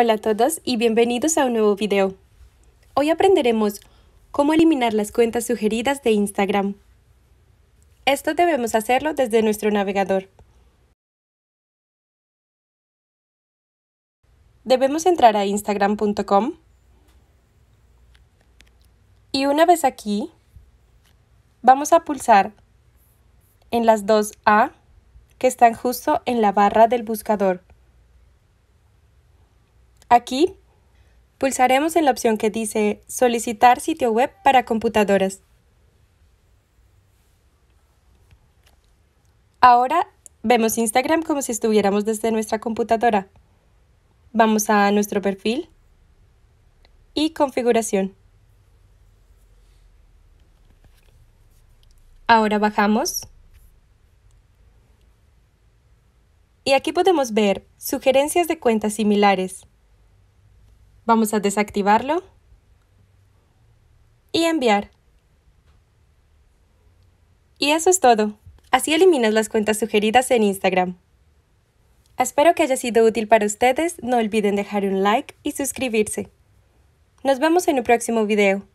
Hola a todos y bienvenidos a un nuevo video. Hoy aprenderemos cómo eliminar las cuentas sugeridas de Instagram. Esto debemos hacerlo desde nuestro navegador. Debemos entrar a instagram.com y una vez aquí vamos a pulsar en las dos A que están justo en la barra del buscador. Aquí pulsaremos en la opción que dice Solicitar sitio web para computadoras. Ahora vemos Instagram como si estuviéramos desde nuestra computadora. Vamos a nuestro perfil y configuración. Ahora bajamos. Y aquí podemos ver sugerencias de cuentas similares. Vamos a desactivarlo y enviar. Y eso es todo. Así eliminas las cuentas sugeridas en Instagram. Espero que haya sido útil para ustedes, no olviden dejar un like y suscribirse. Nos vemos en un próximo video.